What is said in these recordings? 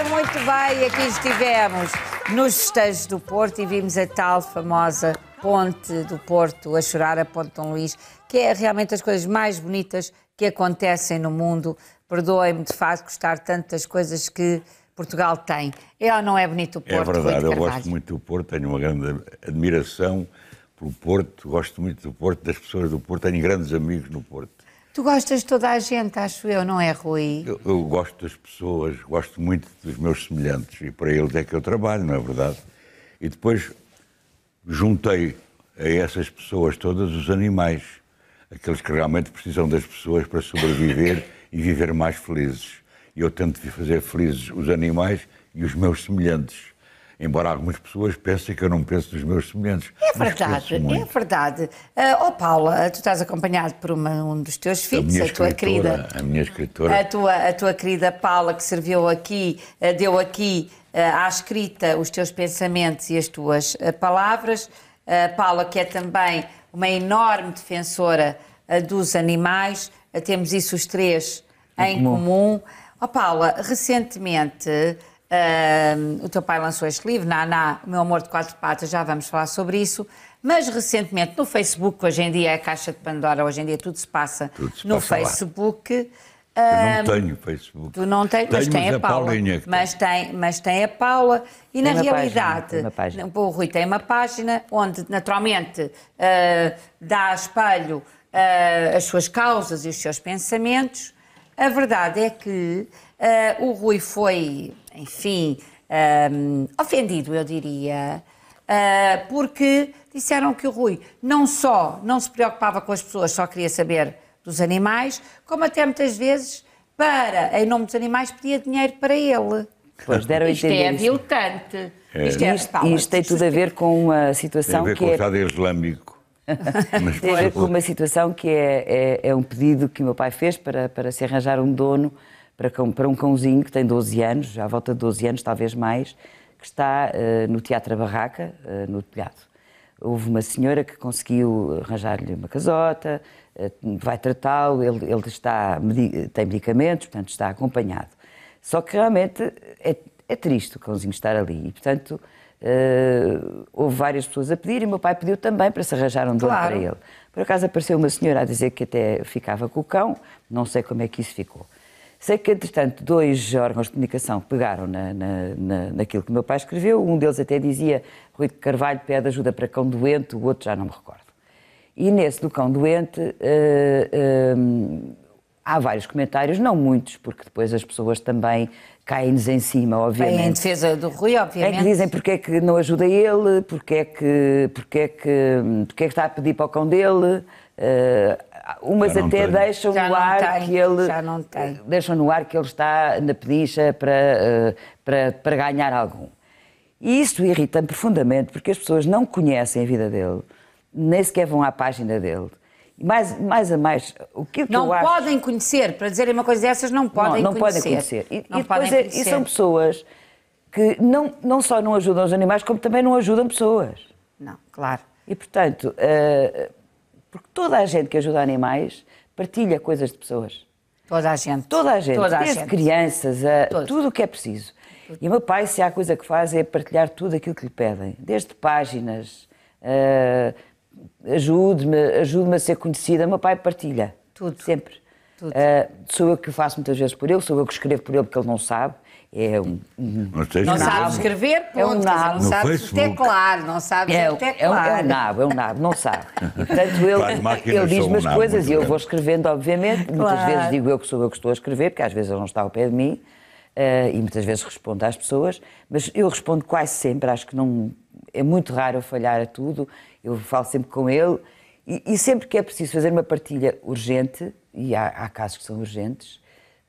Ora, muito bem, aqui estivemos nos festejos do Porto e vimos a tal famosa ponte do Porto a chorar a Ponte Dom Luís, que é realmente as coisas mais bonitas que acontecem no mundo. Perdoem-me de facto gostar tanto das coisas que Portugal tem. É ou não é bonito o é Porto? É verdade, eu gosto muito do Porto, tenho uma grande admiração pelo Porto, gosto muito do Porto, das pessoas do Porto, tenho grandes amigos no Porto. Tu gostas de toda a gente, acho eu, não é, Rui? Eu, eu, gosto das pessoas, gosto muito dos meus semelhantes e para eles é que eu trabalho, não é verdade? E depois juntei a essas pessoas todas os animais, aqueles que realmente precisam das pessoas para sobreviver e viver mais felizes. E eu tento fazer felizes os animais e os meus semelhantes embora algumas pessoas pensem que eu não penso nos meus semelhantes. É verdade, é verdade. Uh, oh Paula, tu estás acompanhado por uma, um dos teus filhos, a, a tua querida. A minha escritora. A tua, a tua querida Paula, que serviu aqui, uh, deu aqui uh, à escrita os teus pensamentos e as tuas palavras. Paula, que é também uma enorme defensora dos animais, temos isso os três em comum. comum. Oh Paula, recentemente Uh, o teu pai lançou este livro, Naná, Meu Amor de Quatro Patas, já vamos falar sobre isso. Mas recentemente no Facebook, hoje em dia é a caixa de Pandora, hoje em dia tudo se passa, tudo se no passa Facebook. eu não tenho Facebook. Tu não tens, mas tem a, é a Paula. mas, tem, mas tem a Paula. E tem na realidade, página, o Rui tem uma página onde naturalmente uh, dá espelho ah, as suas causas e os seus pensamentos. A verdade é que Uh, o Rui foi enfim, um, ehm, ofendido, eu diria, uh, porque disseram que o Rui não só não se preocupava com as pessoas, só queria saber dos animais, como até muitas vezes, para, em nome dos animais, pedia dinheiro para ele. Pois, deram isto é aviltante. É. Isto, é, isto, isto tem tudo a ver com uma situação tem a ver que com é... o Estado Islâmico. tem a ver com uma situação que é, é, é, um pedido que o meu pai fez para, para se arranjar um dono para, cão, para um cãozinho que tem 12 anos, já à volta de 12 anos, talvez mais, que está uh, no Teatro Barraca, uh, no telhado. Houve uma senhora que conseguiu arranjar-lhe uma casota, uh, vai tratá-lo, ele, ele, está, tem medicamentos, portanto está acompanhado. Só que realmente é, é triste o cãozinho estar ali e, portanto, houve várias pessoas a pedir e meu pai pediu também para se arranjar um dono claro. para ele. Por acaso apareceu uma senhora a dizer que até ficava com o cão, não sei como é que isso ficou. Sei que, entretanto, dois órgãos de comunicação pegaram na, na, na, naquilo que o meu pai escreveu. Um deles até dizia Rui de Carvalho pede ajuda para cão doente, o outro já não me recordo. E nesse do cão doente, uh, uh, há vários comentários, não muitos, porque depois as pessoas também caem-nos em cima, obviamente. Bem, em defesa do Rui, obviamente. É que dizem porque é que não ajuda ele, porque é que, porque é que, porque é que está a pedir para o cão dele. Uh, umas até deixam já no ar que ele já não deixam no ar que ele está na pedicha para, uh, para, para ganhar algum. E isso irrita-me profundamente porque as pessoas não conhecem a vida dele, nem sequer vão à página dele mais, mais a mais, o que, que Não eu podem acho... conhecer, para dizerem uma coisa dessas, não podem não, não conhecer. Podem conhecer. E, não e podem é, conhecer. E são pessoas que não, não só não ajudam os animais, como também não ajudam pessoas. Não, claro. E, portanto, uh, porque toda a gente que ajuda animais partilha coisas de pessoas. Toda a gente. Toda a gente. Toda a desde gente. crianças a Todos. tudo o que é preciso. E o meu pai, se há coisa que faz, é partilhar tudo aquilo que lhe pedem. Desde páginas, uh, ajude-me, ajude-me a ser conhecida. Meu pai partilha. Tudo. Sempre. Tudo. Uh, sou eu que faço muitas vezes por ele, sou eu que escrevo por ele porque ele não sabe. É um. Não, não sabes escrever, ponto. É um nabo. Não sabes teclar, não sabes é, teclar. É um, é nabo, é um nabo, não sabe. E, portanto, ele, ele diz-me as um coisas e eu vou escrevendo, obviamente. Claro. Muitas vezes digo eu que sou eu que estou a escrever, porque às vezes ele não está ao pé de mim. Uh, e muitas vezes respondo às pessoas, mas eu respondo quase sempre, acho que não é muito raro eu falhar a tudo eu falo sempre com ele e, e, sempre que é preciso fazer uma partilha urgente, e há, há casos que são urgentes,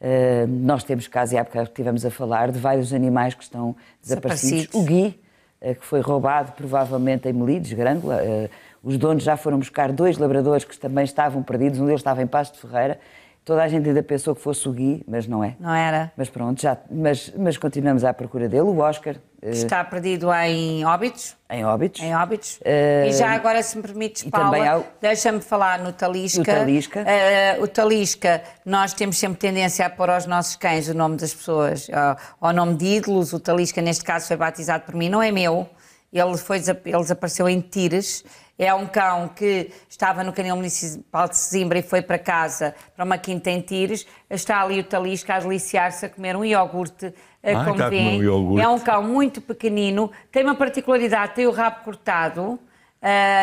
uh, nós temos casos, e há bocado estivemos a falar, de vários animais que estão desaparecidos. O Gui, uh, que foi roubado provavelmente em Melides, Grândola, uh, eh, os donos já foram buscar dois labradores que também estavam perdidos, um deles estava em pasto de Ferreira, Toda a gente ainda pensou que fosse o Gui, mas não é. Não era. Mas pronto, já, mas, mas continuamos à procura dele. O Oscar, Está perdido em óbitos? Em óbitos. Em óbitos. Uh, e já agora, se me permites, Paula, deixa-me falar no Talisca. Talisca. Uh, o Talisca, nós temos sempre tendência a pôr aos nossos cães o nome das pessoas, uh, ao nome de ídolos. O Talisca, neste caso, foi batizado por mim, não é meu. Ele, foi, ele desapareceu em Tires. É um cão que estava no canil municipal de Sesimbra e foi para casa, para uma quinta em Tires. Está ali o Talisca a deliciar-se a comer um iogurte é ah, como vem. É um cão muito pequenino, tem uma particularidade, tem o rabo cortado. Uh,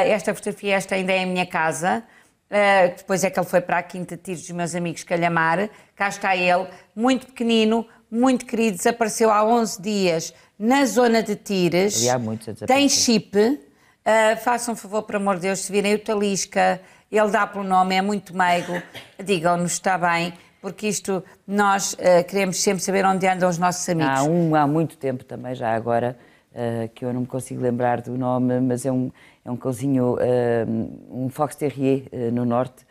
esta fotografia esta ainda é a minha casa. Uh, depois é que ele foi para a Quinta de Tiros dos meus amigos Calhamar. Cá está ele, muito pequenino, muito querido, desapareceu há 11 dias na zona de Tires. E há muitos a Tem chip. Uh, façam um favor, por amor de Deus, se virem o Talisca, ele dá pelo nome, é muito meigo. Digam-nos, está bem porque isto nós uh, queremos sempre saber onde andam os nossos amigos. Há um há muito tempo também, já agora, uh, que eu não me consigo lembrar do nome, mas é um, é um cãozinho, uh, um Fox Terrier no norte.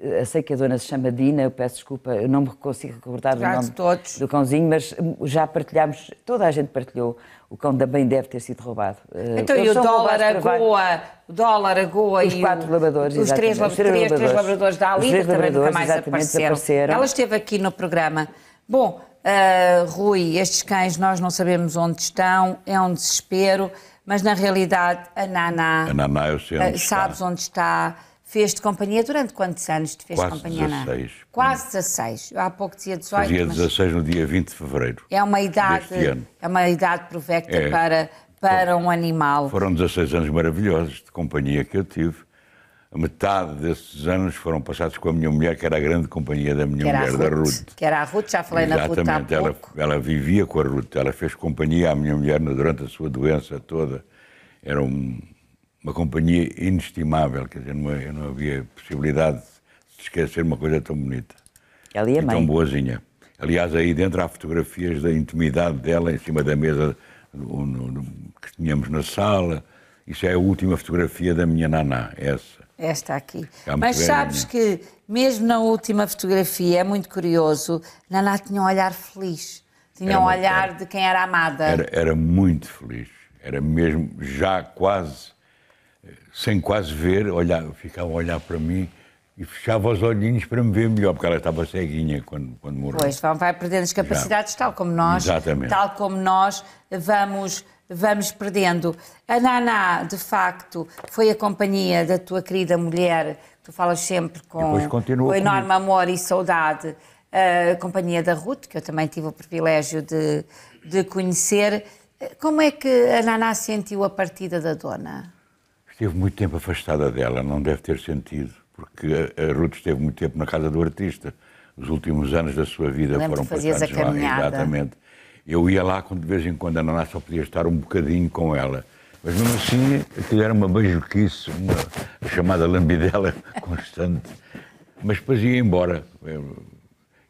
Eu sei que a dona se chama Dina, eu peço desculpa, eu não me consigo recordar do nome todos. do cãozinho, mas hum, já partilhámos, toda a gente partilhou o cão também deve ter sido roubado. Eh, então, Eles e o dólar, a goa, o dólar, a goa os e quatro o, labradores, os três, os três, três, três labradores da Alida também nunca mais apareceram. apareceram. Ela esteve aqui no programa. Bom, uh, Rui, estes cães nós não sabemos onde estão, é um desespero, mas na realidade a Naná, a Naná eu sei eh, onde uh, sabes onde está, fez-te companhia durante quantos anos te fez Quase companhia? 16, quase 16. Eu há pouco dizia 18. Dia 16 no dia 20 de fevereiro. É uma idade, é uma idade provecta é. para, para um animal. Foram 16 anos maravilhosos de companhia que eu tive. A metade desses anos foram passados com a minha mulher, que era a grande companhia da minha mulher, Ruth. da Ruth. Que era a Ruth, já falei Exatamente. na Ruth há ela, Ela vivia com a Ruth, ela fez companhia à minha mulher durante a sua doença toda. Era um, uma companhia inestimável, quer dizer, não, é, não havia possibilidade de esquecer uma coisa tão bonita. Ela é e a mãe. tão boazinha. Aliás, aí dentro há fotografias da intimidade dela em cima da mesa no, no, que tínhamos na sala. Isso é a última fotografia da minha naná, essa. Esta aqui. É Mas sabes que, mesmo na última fotografia, é muito curioso, Naná tinha um olhar feliz. Tinha era um olhar de quem era amada. Era, era muito feliz. Era mesmo já quase, sem quase ver, olhar, ficava a olhar para mim e fechava os olhinhos para me ver melhor, porque ela estava ceguinha quando, quando morreu. Pois, vai perdendo as capacidades, Já. tal como nós. Exatamente. Tal como nós vamos, vamos perdendo. A Naná, de facto, foi a companhia da tua querida mulher, que tu falas sempre com, com enorme comigo. amor e saudade, a companhia da Ruth, que eu também tive o privilégio de, de conhecer. Como é que a Naná sentiu a partida da dona? Esteve muito tempo afastada dela, não deve ter sentido porque a Ruth esteve muito tempo na casa do artista. Os últimos anos da sua vida Lembro foram fazias passados a caminhada. lá. Exatamente. Eu ia lá quando de vez em quando a Naná só podia estar um bocadinho com ela. Mas mesmo assim, aquilo era uma beijoquice, uma chamada lambidela constante. Mas depois ia embora.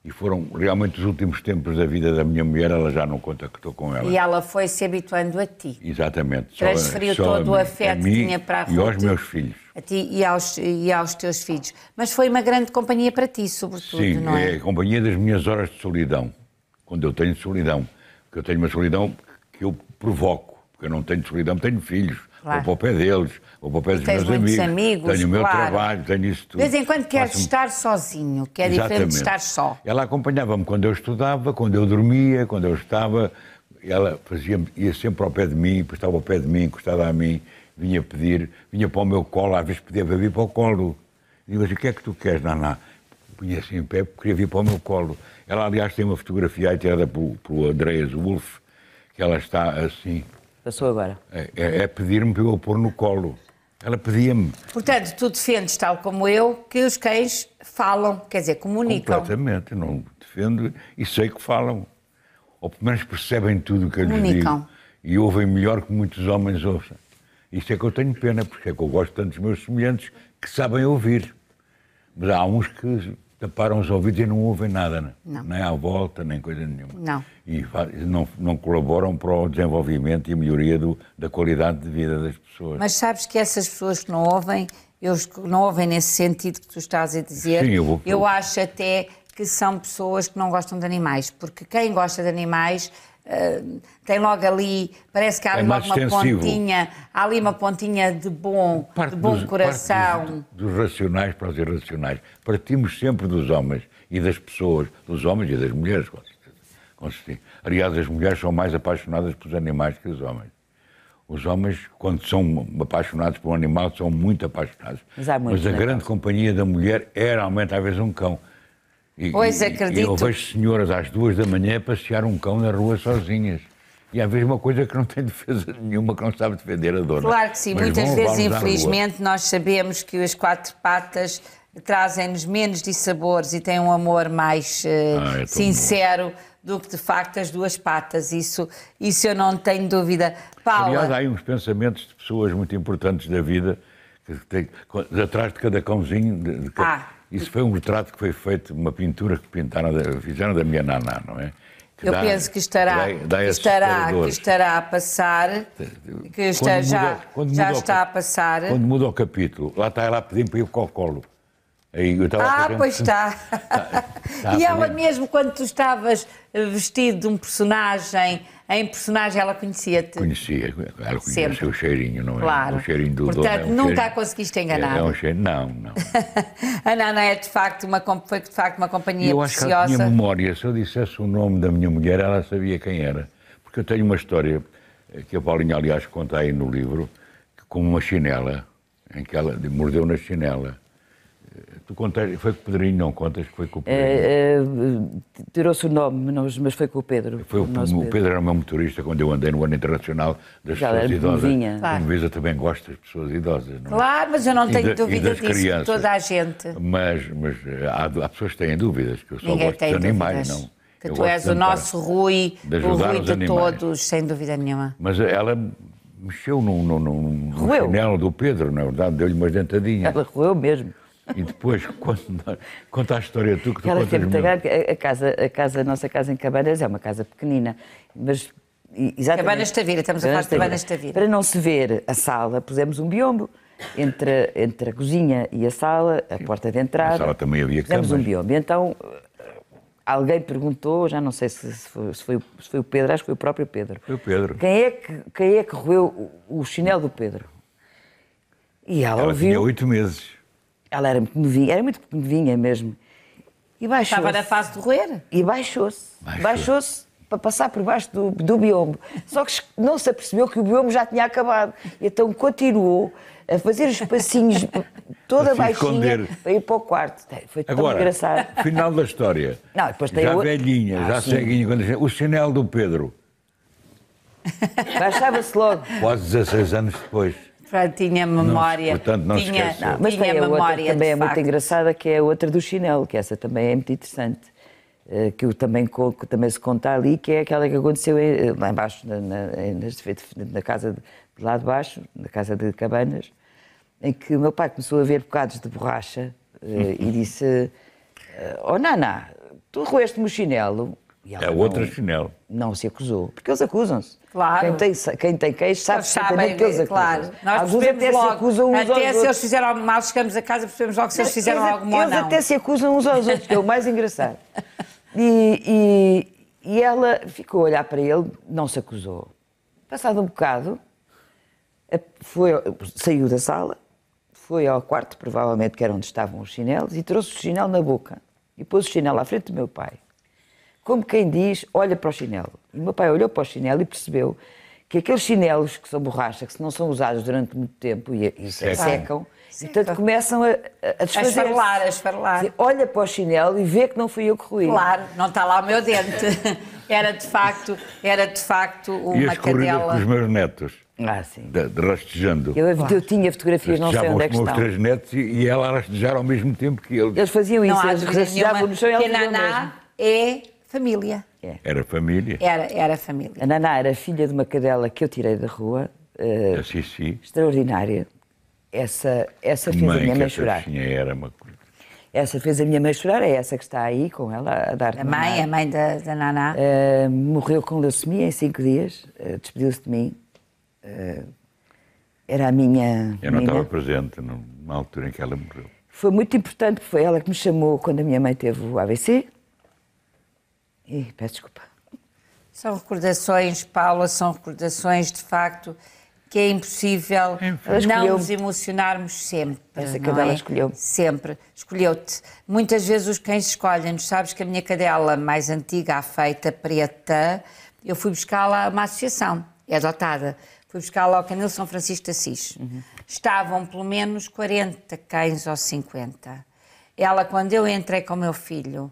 E foram realmente os últimos tempos da vida da minha mulher, ela já não conta que estou com ela. E ela foi se habituando a ti. Exatamente. Transferiu só, só todo o afeto que tinha para a E aos meus filhos a ti e aos, e aos teus filhos. Mas foi uma grande companhia para ti, sobretudo, Sim, não é? é a companhia das minhas horas de solidão, quando eu tenho solidão. Porque eu tenho uma solidão que eu provoco, porque eu não tenho solidão, tenho filhos. Claro. Vou para o pé deles, vou para o pé dos meus amigos, amigos. Tenho o claro. meu trabalho, tenho isso tudo. De vez em quando queres estar sozinho, que é Exatamente. diferente de estar só. Ela acompanhava-me quando eu estudava, quando eu dormia, quando eu estava. Ela fazia, ia sempre ao pé de mim, estava ao pé de mim, encostada a mim vinha pedir, vinha para o meu colo, às vezes podia vir para o colo. E digo assim, o que é que tu queres, Naná? Punha assim em pé, porque queria vir para o meu colo. Ela, aliás, tem uma fotografia aí tirada para o Andreas Wolff, que ela está assim. Passou agora. É, é, é, pedir-me para eu pôr no colo. Ela pedia-me. Portanto, tu defendes, tal como eu, que os cães falam, quer dizer, comunicam. Completamente, não defendo e sei que falam. Ou pelo menos percebem tudo o que eu lhes digo. E ouvem melhor que muitos homens ouçam. Isto é que eu tenho pena, porque é que eu gosto tanto dos meus semelhantes que sabem ouvir. Mas há uns que taparam os ouvidos e não ouvem nada, né? não. nem à volta, nem coisa nenhuma. Não. E não, não colaboram para o desenvolvimento e a melhoria do, da qualidade de vida das pessoas. Mas sabes que essas pessoas que não ouvem, eles não ouvem nesse sentido que tu estás a dizer, Sim, eu, vou... eu acho até que são pessoas que não gostam de animais, porque quem gosta de animais ah, tem logo ali, parece que há é ali logo uma pontinha, há ali uma pontinha de bom, parte de bom dos, coração. Dos, dos, racionais para os irracionais. Partimos sempre dos homens e das pessoas, dos homens e das mulheres, com certeza. Com certeza. Aliás, as mulheres são mais apaixonadas pelos animais que os homens. Os homens, quando são apaixonados por um animal, são muito apaixonados. Mas, muito, Mas a né? grande companhia da mulher é realmente, às vezes, um cão. E, pois, acredito. E eu vejo senhoras às duas da manhã passear um cão na rua sozinhas. E às vezes uma coisa que não tem defesa nenhuma, que não sabe defender a dona. Claro que sim, Mas muitas vezes, infelizmente, nós sabemos que as quatro patas trazem-nos menos dissabores e têm um amor mais uh, ah, é sincero do que de facto as duas patas. Isso, isso eu não tenho dúvida. Paula... Aliás, há aí uns pensamentos de pessoas muito importantes da vida, que tem, atrás de cada cãozinho, de, de, ah. Isso foi um retrato que foi feito, uma pintura que pintaram, fizeram da minha naná, não é? Que Eu dá, penso que estará, que dá, dá que estará, que estará a passar, que está, muda, já, já está o, a passar. Quando muda o capítulo, lá está ela a pedir para ir para o colo. Aí eu ah, pois está. está, está e ela mesmo, quando tu estavas eh, vestido de um personagem, em personagem, ela conhecia-te? Conhecia, ela conhecia Sempre. o cheirinho, não é? Claro. O cheirinho do Portanto, dono. É um nunca a conseguiste enganar. É, é um cheiro, não, não. a ah, Nana é de facto uma, foi de facto uma companhia eu preciosa. Eu acho que tinha memória, se eu dissesse o nome da minha mulher, ela sabia quem era. Porque eu tenho uma história, eh, que a Paulinha, aliás, conta aí no livro, com uma chinela, em que ela mordeu na chinela Tu contas, foi com o Pedrinho, não contas que foi com o é, Pedrinho? É, tirou-se o nome, mas foi com o Pedro. Foi o, o, Pedro. Pedro era meu motorista quando eu andei no ano internacional das Já pessoas idosas. Claro. Como vês, eu também gosto das pessoas idosas. Não? É? Claro, mas eu não tenho e dúvida disso, crianças. toda a gente. Mas, mas há, há, pessoas que têm dúvidas, que eu só Ninguém gosto dos animais, dúvidas. não. Que eu tu és o nosso Rui, o Rui de todos, sem dúvida nenhuma. Mas ela mexeu no, no, no, no chinelo do Pedro, na verdade, deu-lhe umas dentadinhas. Ela roeu mesmo. E depois conta, conta a história tu que tu Ela contas muito. A, casa, a, casa, a nossa casa em Cabanas é uma casa pequenina, mas... Exatamente. Cabanas Tavira, estamos a falar de Cabanas Tavira. Para não se ver a sala, pusemos um biombo entre, entre a cozinha e a sala, a Sim. porta de entrada. Na sala também havia pusemos um biombo. Então, eh, alguém perguntou, já não sei se foi, se, foi, se foi o Pedro, acho que foi o próprio Pedro. Foi o Pedro. Quem é que, quem é que roeu o chinelo do Pedro? E ela, ela ouviu... tinha oito meses. Ela era muito novinha, era muito novinha mesmo. E baixou Estava na fase de roer? E baixou-se. Baixou-se baixou para passar por baixo do, do biombo. Só que não se apercebeu que o biombo já tinha acabado. Então continuou a fazer os passinhos toda baixinha esconder. para ir para o quarto. Foi tão Agora, engraçado. final da história. Não, depois tem já outro... velhinha, ah, já ceguinha. Quando... O chinelo do Pedro. Baixava-se logo. Quase 16 anos depois tinha memória. Não, portanto, não tinha, não, mas tinha tem a memória, outra também é facto. muito engraçada, que é a outra do chinelo, que essa também é muito interessante. Eh, que eu também, que também se conta ali, que é aquela que aconteceu eh, lá embaixo, na, na, na casa de, de lá de baixo, na casa de Cabanas, em que o meu pai começou a ver bocados de borracha eh, e disse: Oh, Nana, tu roeste-me o chinelo, é outra não, é. chinelo. Não se acusou. Porque eles acusam-se. Claro. Quem tem, quem tem queixo sabe perfeitamente que eles acusam. Claro. Nós Alguns até logo, se acusam uns até aos se eles fizeram algo mal, chegamos a casa e percebemos logo se eles fizeram eles, algo mal. Eles até se acusam uns aos outros, que é o mais engraçado. E, e, e ela ficou a olhar para ele, não se acusou. Passado um bocado, foi, saiu da sala, foi ao quarto, provavelmente que era onde estavam os chinelos, e trouxe o chinelo na boca. E pôs o chinelo à frente do meu pai como quem diz, olha para o chinelo. E o meu pai olhou para o chinelo e percebeu que aqueles chinelos que são borracha, que se não são usados durante muito tempo e, e secam, secam e portanto começam a, a desfazer. A esfarelar, a esfarelar. Dizer, olha para o chinelo e vê que não fui eu que ruí. Claro, não está lá o meu dente. Era de facto, era de facto uma e cadela. os meus netos. Ah, sim. De, de rastejando. Eu, eu, tinha fotografias, não sei onde é que estão. os três netos e, e, ela a rastejar ao mesmo tempo que eles. Eles faziam isso, não eles rastejavam no chão e ela é Família. É. Era família. Era, era família. A Naná era filha de uma cadela que eu tirei da rua. Uh, sim, sim. Extraordinária. Essa, essa fez mãe, a minha mãe chorar. Era uma Essa fez a minha mãe chorar, é essa que está aí com ela a dar A mãe, a mãe da, da Naná. Uh, morreu com leucemia em cinco dias, uh, despediu-se de mim. era a minha. Eu não menina. estava presente na altura em que ela morreu. Foi muito importante, foi ela que me chamou quando a minha mãe teve o AVC e peço desculpa. São recordações, Paula, são recordações de facto que é impossível é não nos emocionarmos sempre. Essa cadela é? escolheu. Sempre. Escolheu-te. Muitas vezes os cães escolhem-nos. Sabes que a minha cadela mais antiga, a feita preta, eu fui buscá-la a uma associação. É adotada. Fui buscá-la ao Canil São Francisco de Assis. Uhum. Estavam pelo menos 40 cães ou 50. Ela, quando eu entrei com o meu filho,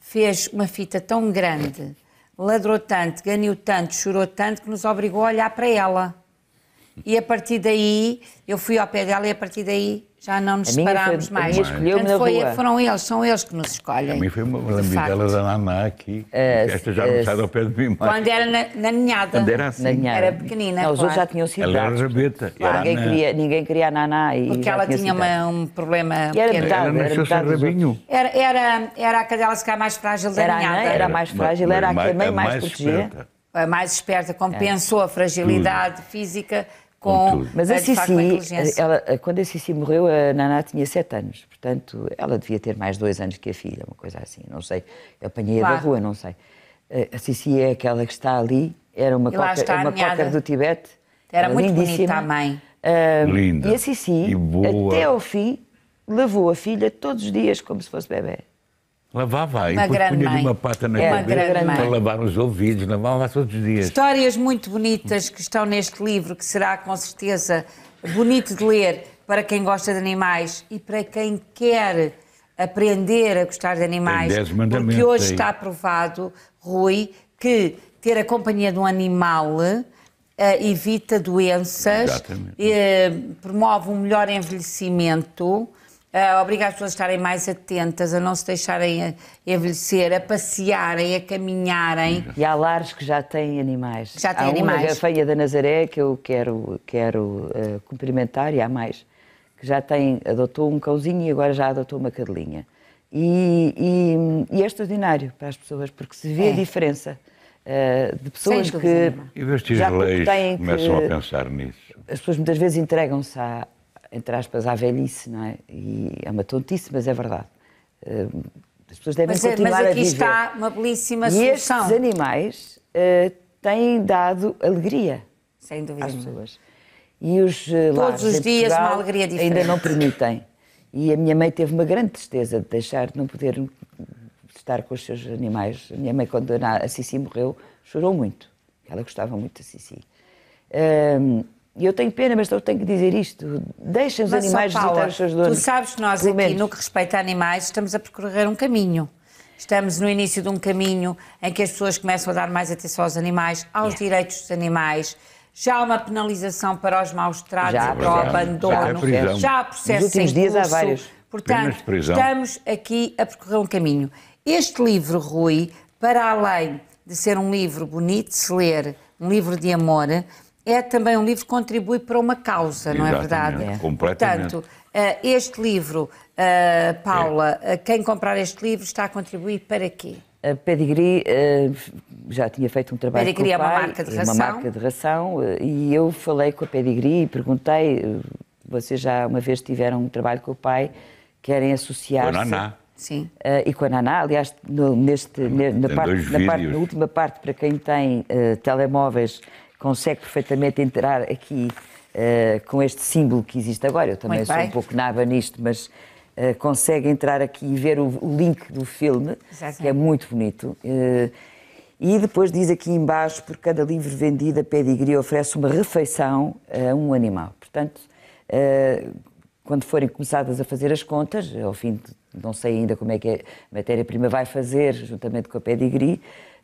fez uma fita tão grande, ladrou tanto, ganhou tanto, chorou tanto, que nos obrigou a olhar para ela. E a partir daí, eu fui ao pé dela e a partir daí já não nos separámos foi, mais. Portanto, foi, foram eles, são eles que nos escolhem. A mim foi uma lambidela da Naná aqui. Uh, esta já uh, não ao pé de mim mais. Quando era na, ninhada. Quando era assim. Ninhada. Era pequenina. Não, os outros já tinham sido Ela era rabeta. Claro. Ninguém, queria, ninguém queria a Naná. E Porque ela tinha, uma, um problema e era pequeno. Metade, ela nasceu sem rabinho. Era, era, era a cadela se calhar mais frágil da era ninhada. Era, era mais frágil, era a que a mãe mais protegia. A mais esperta, compensou a fragilidade física com. Mas é, a Cici, ela, eh, quando a Cici morreu, a Naná tinha sete anos, portanto, ela devia ter mais dois anos que a filha, uma coisa assim, não sei. Eu apanhei-a claro. da rua, não sei. Eh, a Cici é aquela que está ali, era uma, coca, uma coca do Tibete. Era, era muito lindíssima. bonita a mãe. Uh, Linda. E a Cici, e até ao fim, levou a filha todos os dias como se fosse bebê. Lavava uma e depois punha uma pata na é, cabeça para lavar os ouvidos, lavava todos os dias. Histórias muito bonitas que estão neste livro, que será com certeza bonito de ler para quem gosta de animais e para quem quer aprender a gostar de animais. Porque hoje está provado, Rui, que ter a companhia de um animal Uh, evita doenças, uh, promove um melhor envelhecimento, uh, obriga as pessoas a estarem mais atentas, a não se deixarem a envelhecer, a passearem, a caminharem. E há lares que já têm animais. Já têm há animais. Há uma feia da Nazaré que eu quero, quero uh, cumprimentar, e há mais, que já tem, adotou um cãozinho e agora já adotou uma cadelinha. E, e, e é extraordinário para as pessoas, porque se vê é. a diferença. Uh, de pessoas que. E vestes leis começam que, a pensar nisso. As pessoas muitas vezes entregam-se à, entre aspas, à velhice, não é? E é uma tontice, mas é verdade. Hum, as pessoas devem mas, é- continuar mas a viver. Mas aqui está uma belíssima e solução. estes animais uh, têm dado alegria Sem dúvida às pessoas. E os uh, Todos os dias Portugal uma alegria diferente. ainda não permitem. E a minha mãe teve uma grande tristeza de deixar de não poder estar com os seus animais. A minha mãe, quando a Sissi morreu, chorou muito. Ela gostava muito da Sissi. Um, e eu tenho pena, mas eu tenho que dizer isto. Deixem os mas, animais Paula, visitar os suas donos. Tu sabes que nós aqui, menos. no que respeita a animais, estamos a percorrer um caminho. Estamos no início de um caminho em que as pessoas começam a dar mais atenção aos animais, aos yeah. direitos dos animais. Já há uma penalização para os maus tratos, já, para já, o abandono, já, já há processos Nos últimos dias há vários. Portanto, estamos aqui a percorrer um caminho. Este livro, Rui, para além de ser um livro bonito de se ler, um livro de amor, é também um livro que contribui para uma causa, Exatamente, não é verdade? É. Completamente. Portanto, eh, este livro, eh, Paula, é. quem comprar este livro está a contribuir para quê? A Pedigree eh, já tinha feito um trabalho Pedigree com o pai, é uma marca de ração. Uma marca de ração e eu falei com a Pedigree e perguntei, vocês já uma vez tiveram um trabalho com o pai, querem associar-se... Com a Naná. Sim. e com a Naná, aliás, no, neste, na, parte, na, parte, na, última parte, para quem tem uh, telemóveis consegue perfeitamente entrar aqui uh, com este símbolo que existe agora. Eu também Muito sou bem. um pouco naba nisto, mas Uh, consegue entrar aqui e ver o, o link do filme, Exatamente. que é muito bonito. Uh, e depois diz aqui embaixo, por cada livro vendido, a Pedigree oferece uma refeição a um animal. Portanto, uh, quando forem começadas a fazer as contas, ao fim de, não sei ainda como é que a matéria-prima vai fazer, juntamente com a Pedigree,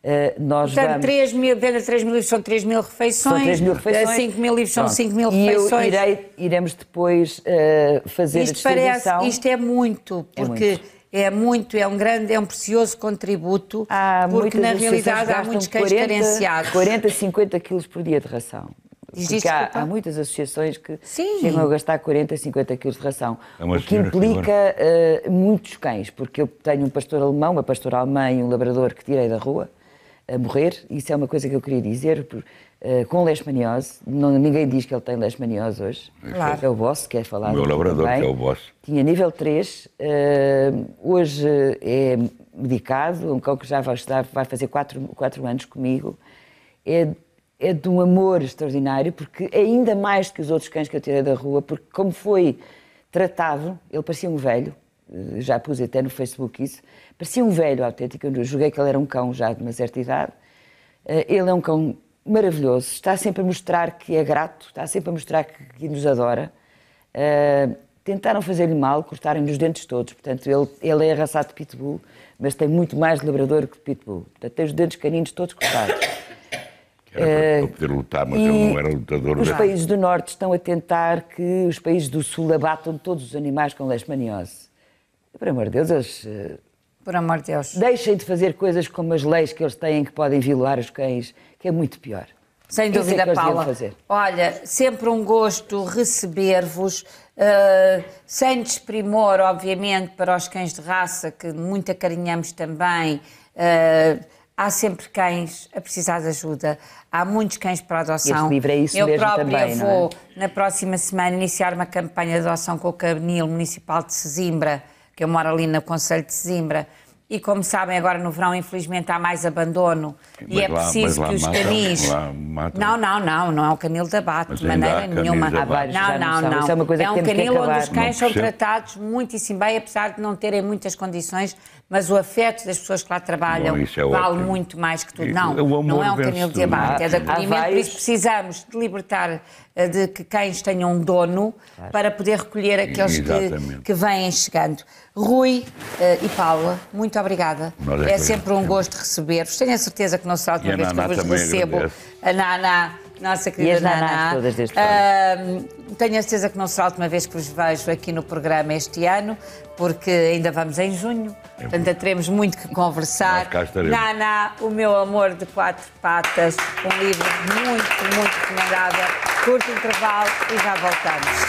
eh, nós Portanto, vamos... 3 mil, venda 3 mil livros são 3 mil refeições. São 3 mil refeições. 5 eh, mil livros Pronto. são 5 mil refeições. E irei, iremos depois uh, fazer isto a distribuição. Parece, isto é muito, é porque... É muito é muito, é um grande, é um precioso contributo, há porque na realidade há muitos cães 40, carenciados. 40, 50 quilos por dia de ração. Porque há, há, muitas associações que Sim. chegam a gastar 40, 50 quilos de ração, é o que implica uh, muitos cães, porque eu tenho um pastor alemão, uma pastora alemã e um labrador que tirei da rua, a morrer. Isso é uma coisa que eu queria dizer. Por, uh, com leishmaniose, não, ninguém diz que ele tem leishmaniose hoje. Claro. É o Boss, que é O meu também. que é o Boss. Tinha nível 3, uh, eh, hoje é medicado, um cão que já vai, vai fazer 4, quatro anos comigo. É, é de um amor extraordinário, porque ainda mais que os outros cães que eu tirei da rua, porque como foi tratado, ele parecia um velho, já pus até no Facebook isso, parecia um velho autêntico, eu julguei que ele era um cão já de uma certa idade. Eh, ele é um cão maravilhoso, está sempre a mostrar que é grato, está sempre a mostrar que, que nos adora. Uh, tentaram fazer-lhe mal, cortaram-lhe os dentes todos, portanto ele, ele é arrasado de pitbull, mas tem muito mais de labrador que de pitbull. Portanto tem os dentes caninos todos cortados. Era para eh, poder lutar, mas ele não era lutador. Os né? países do Norte estão a tentar que os países do Sul abatam todos os animais com leishmaniose. Por amor de Deus, eles. Eh, Por amor de Deus. Deixem de fazer coisas como as leis que eles têm que podem violar os cães, que é muito pior. Sem é dúvida, é Paula. Olha, sempre um gosto receber-vos, uh, sem desprimor, obviamente, para os cães de raça, que muito acarinhamos também. Uh, há sempre cães a precisar de ajuda, há muitos cães para adoção. Este livro é isso eu mesmo própria também, é? vou, é? na próxima semana, iniciar uma campanha de adoção com o Cabenil Municipal de Sesimbra que eu moro ali no Conselho de Zimbra. E como sabem, agora no verão, infelizmente, há mais abandono mas e é preciso que os matam, canis. não, não, não, não é o canil de abate, de maneira nenhuma. Abate. Não, não, não. é, uma coisa é um canil onde os cães são tratados muitíssimo bem, apesar de não terem muitas condições mas o afeto das pessoas que lá trabalham Bom, é vale ótimo. muito mais que tudo. E, não, não é um canil de abate, é de acolhimento, por isso precisamos de libertar eh, de que cães tenham um dono para poder recolher aqueles que, que, vêm chegando. Rui uh, e Paula, muito obrigada. É, é sempre um gosto receber-vos. Tenho a certeza que não será a última vez que vos recebo. Agradeço. A Naná, nossa querida e a Naná. Todas tenho a certeza que não será a última vez que vos vejo aqui no programa este ano, porque ainda vamos em junho, é portanto, teremos muito que conversar. Nana, o meu amor de quatro patas, um livro muito, muito memorável. Curto intervalo e já voltamos.